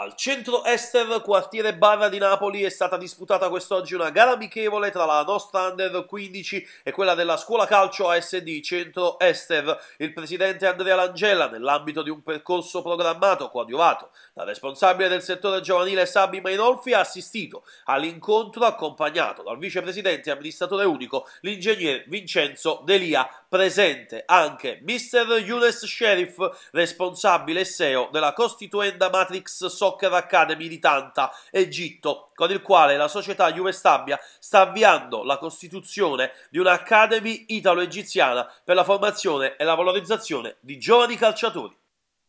Al centro Ester, quartiere Barra di Napoli, è stata disputata quest'oggi una gara amichevole tra la nostra Under 15 e quella della scuola calcio ASD Centro Ester. Il presidente Andrea Langella, nell'ambito di un percorso programmato coadiuvato dal responsabile del settore giovanile Sabi Mainolfi, ha assistito all'incontro accompagnato dal vicepresidente e amministratore unico, l'ingegner Vincenzo Delia, presente anche Mr. Younes Sheriff, responsabile SEO della costituenda Matrix Software Soccer Academy di Tanta, Egitto, con il quale la società Juve Stabia sta avviando la costituzione di un'Academy italo-egiziana per la formazione e la valorizzazione di giovani calciatori.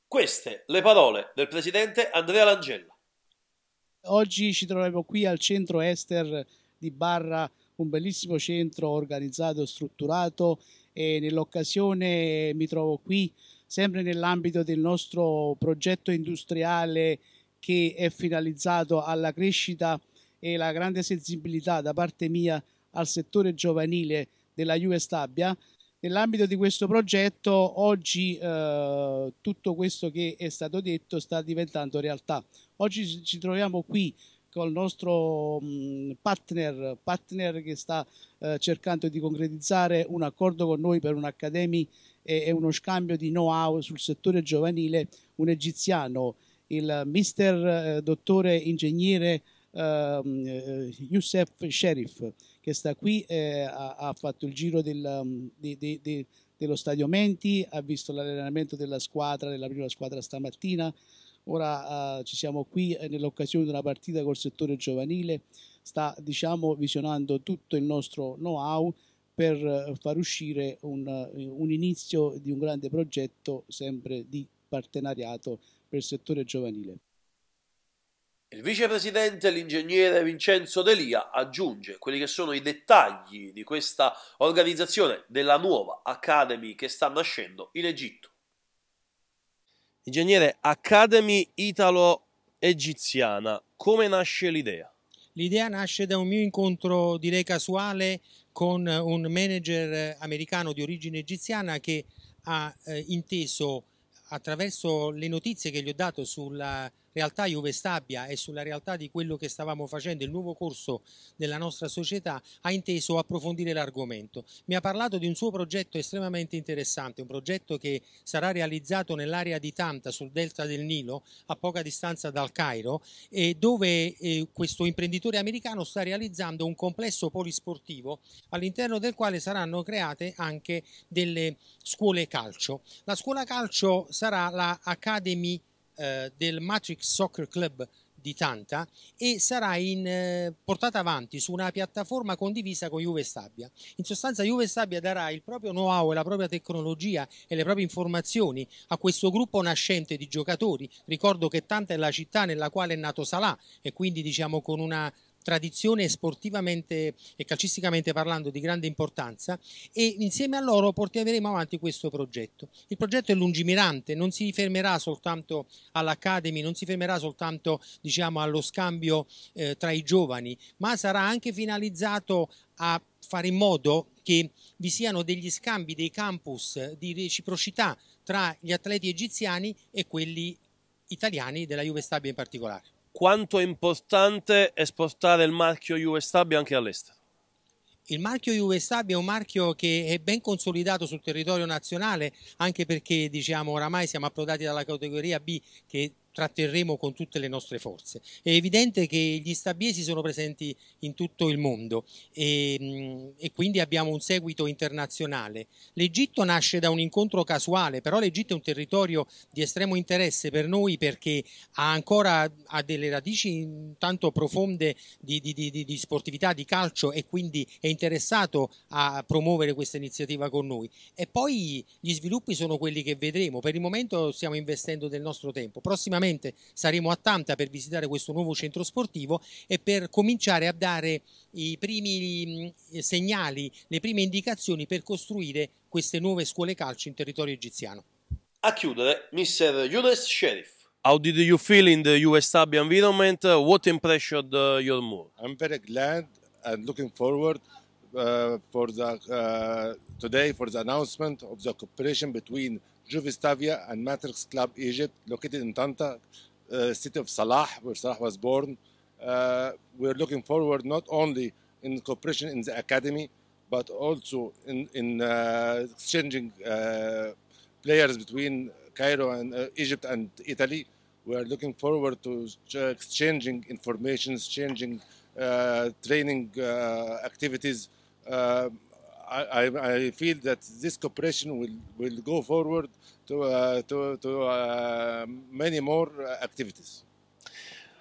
Queste le parole del presidente Andrea Langella. Oggi ci troviamo qui al centro Ester di Barra, un bellissimo centro organizzato e strutturato e nell'occasione mi trovo qui sempre nell'ambito del nostro progetto industriale che è finalizzato alla crescita e la grande sensibilità da parte mia al settore giovanile della Juve Stabia. Nell'ambito di questo progetto oggi eh, tutto questo che è stato detto sta diventando realtà. Oggi ci troviamo qui col nostro partner, partner che sta eh, cercando di concretizzare un accordo con noi per un'accademia e, e uno scambio di know-how sul settore giovanile, un egiziano il mister eh, dottore ingegnere Uh, Youssef Sheriff che sta qui, eh, ha, ha, fatto il giro del, um, di, di, di, dello stadio Menti, ha visto l'allenamento della squadra, della prima squadra stamattina, ora uh, ci siamo qui eh, nell'occasione di una partita col settore giovanile, sta diciamo visionando tutto il nostro know-how per far uscire un, un inizio di un grande progetto sempre di partenariato per il settore giovanile. Il vicepresidente, l'ingegnere Vincenzo Delia, aggiunge quelli che sono i dettagli di questa organizzazione, della nuova Academy che sta nascendo in Egitto. Ingegnere, Academy Italo-Egiziana, come nasce l'idea? L'idea nasce da un mio incontro direi casuale con un manager americano di origine egiziana che ha eh, inteso attraverso le notizie che gli ho dato sulla realtà Juve Stabia e sulla realtà di quello che stavamo facendo, il nuovo corso della nostra società, ha inteso approfondire l'argomento. Mi ha parlato di un suo progetto estremamente interessante, un progetto che sarà realizzato nell'area di Tanta, sul delta del Nilo, a poca distanza dal Cairo, e dove eh, questo imprenditore americano sta realizzando un complesso polisportivo all'interno del quale saranno create anche delle scuole calcio. La scuola calcio sarà la Academy eh, del Matrix Soccer Club di Tanta e sarà in, eh, portata avanti su una piattaforma condivisa con Juve Stabia. In sostanza Juve Stabia darà il proprio know-how e la propria tecnologia e le proprie informazioni a questo gruppo nascente di giocatori. Ricordo che Tanta è la città nella quale è nato Salà e quindi diciamo con una tradizione sportivamente e calcisticamente parlando di grande importanza e insieme a loro porteremo avanti questo progetto. Il progetto è lungimirante, non si fermerà soltanto all'Academy, non si fermerà soltanto diciamo, allo scambio eh, tra i giovani, ma sarà anche finalizzato a fare in modo che vi siano degli scambi dei campus di reciprocità tra gli atleti egiziani e quelli italiani della Juve Stabia in particolare quanto è importante esportare il marchio US Tab anche all'estero? Il marchio US Tab è un marchio che è ben consolidato sul territorio nazionale, anche perché diciamo oramai siamo approdati dalla categoria B che tratterremo con tutte le nostre forze. È evidente che gli stabiesi sono presenti in tutto il mondo e, mm, e quindi abbiamo un seguito internazionale. L'Egitto nasce da un incontro casuale, però l'Egitto è un territorio di estremo interesse per noi perché ha ancora ha delle radici tanto profonde di, di, di, di sportività, di calcio e quindi è interessato a promuovere questa iniziativa con noi. E poi gli sviluppi sono quelli che vedremo. Per il momento stiamo investendo del nostro tempo. Prossima sicuramente saremo a Tanta per visitare questo nuovo centro sportivo e per cominciare a dare i primi segnali, le prime indicazioni per costruire queste nuove scuole calcio in territorio egiziano. A chiudere, Mr. Jules Sheriff. How did you feel in the US Hub environment? What impression uh, your mood? I'm very glad and looking forward uh, for the uh, today for the announcement of the cooperation between Juve Stavia and Matrix Club Egypt, located in Tanta, uh, city of Salah, where Salah was born. Uh, we're looking forward not only in cooperation in the academy, but also in, in uh, exchanging uh, players between Cairo and uh, Egypt and Italy. We are looking forward to exchanging information, exchanging uh, training activities. I, I feel that this cooperation will, will go forward to, uh, to, to uh, many more uh, activities.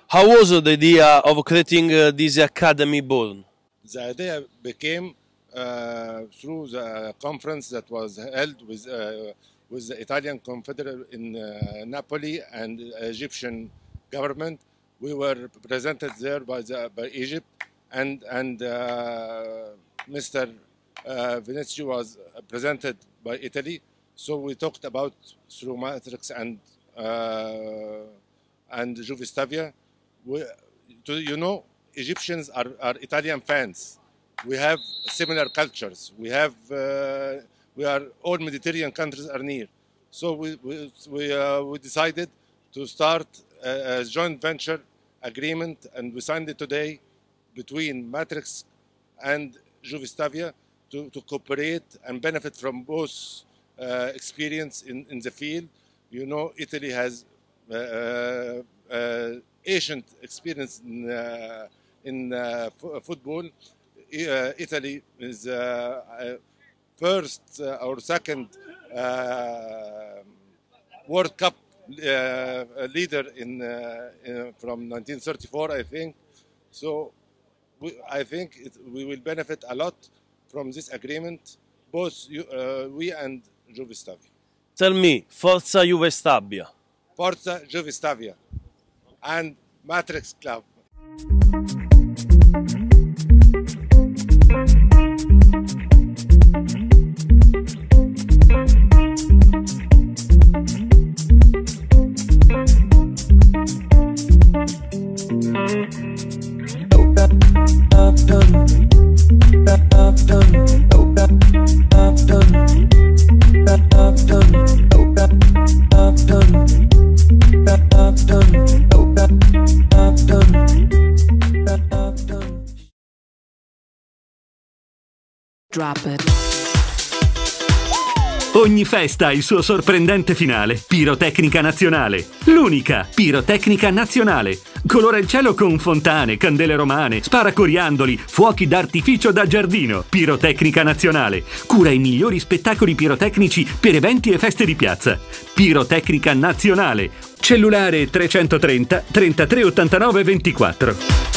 How was the idea of creating uh, this academy born? The idea became uh, through the conference that was held with, uh, with the Italian Confederate in Napoli and Egyptian government. We were presented there by, the, by Egypt and, and Mr uh, Venice was uh, presented by Italy. So we talked about through Matrix and uh, and Juve you know, Egyptians are, are Italian fans. We have similar cultures. We have uh, we are all Mediterranean countries are near. So we we we, uh, we decided to start a, a joint venture agreement, and we signed it today between Matrix and Juve to, to cooperate and benefit from both uh, experience in, in the field. You know, Italy has uh, uh, uh ancient experience in, uh, in uh, football. Italy is first or second World Cup leader in, in, from 1934, I think. So we, I think it, we will benefit a lot from this agreement, both uh, we and Juve Stabia. Tell me, Forza Juve Stabia. Forza Juve Stabia and Matrix Club. Drop It. Ogni festa ha il suo sorprendente finale. Pirotecnica Nazionale. L'unica Pirotecnica Nazionale. Colora il cielo con fontane, candele romane, spara coriandoli, fuochi d'artificio da giardino. Pirotecnica Nazionale. Cura i migliori spettacoli pirotecnici per eventi e feste di piazza. Pirotecnica Nazionale. Cellulare 330 3389 24.